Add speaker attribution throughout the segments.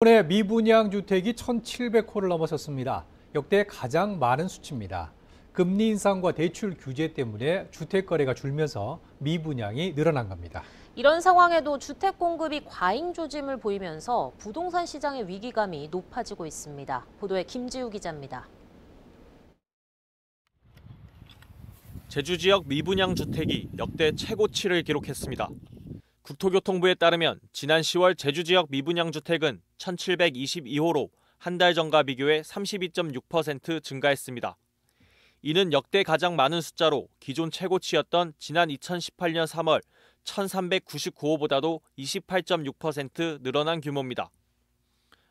Speaker 1: 올해 미분양 주택이 1,700호를 넘어섰습니다. 역대 가장 많은 수치입니다. 금리 인상과 대출 규제 때문에 주택 거래가 줄면서 미분양이 늘어난 겁니다. 이런 상황에도 주택 공급이 과잉 조짐을 보이면서 부동산 시장의 위기감이 높아지고 있습니다. 보도에 김지우 기자입니다. 제주 지역 미분양 주택이 역대 최고치를 기록했습니다. 국토교통부에 따르면 지난 10월 제주 지역 미분양 주택은 1722호로 한 달 전과 비교해 32.6% 증가했습니다. 이는 역대 가장 많은 숫자로 기존 최고치였던 지난 2018년 3월 1399호보다도 28.6% 늘어난 규모입니다.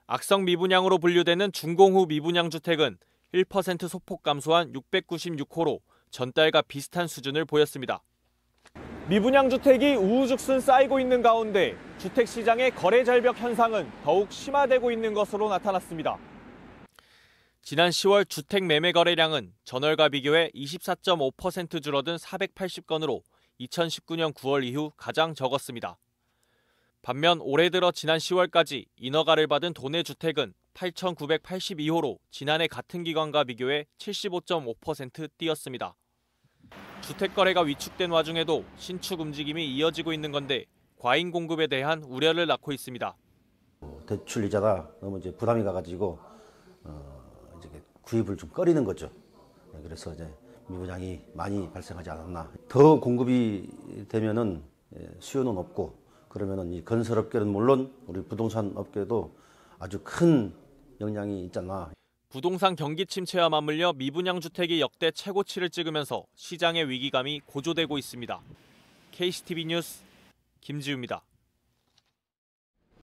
Speaker 1: 악성 미분양으로 분류되는 중공후 미분양 주택은 1% 소폭 감소한 696호로 전달과 비슷한 수준을 보였습니다. 미분양 주택이 우후죽순 쌓이고 있는 가운데 주택 시장의 거래 절벽 현상은 더욱 심화되고 있는 것으로 나타났습니다. 지난 10월 주택 매매 거래량은 전월과 비교해 24.5% 줄어든 480건으로 2019년 9월 이후 가장 적었습니다. 반면 올해 들어 지난 10월까지 인허가를 받은 도내 주택은 8,982호로 지난해 같은 기간과 비교해 75.5% 뛰었습니다. 주택 거래가 위축된 와중에도 신축 움직임이 이어지고 있는 건데 과잉 공급에 대한 우려를 낳고 있습니다.
Speaker 2: 뭐 대출 이자가 너무 이제 부담이 가가지고 어, 이제 구입을 좀 꺼리는 거죠. 네, 그래서 이제 미분양이 많이 발생하지 않았나. 더 공급이 되면은 예, 수요는 없고 그러면은 이 건설업계는 물론 우리 부동산 업계도 아주 큰 영향이 있잖아.
Speaker 1: 부동산 경기 침체와 맞물려 미분양 주택이 역대 최고치를 찍으면서 시장의 위기감이 고조되고 있습니다. KCTV 뉴스 김지우입니다.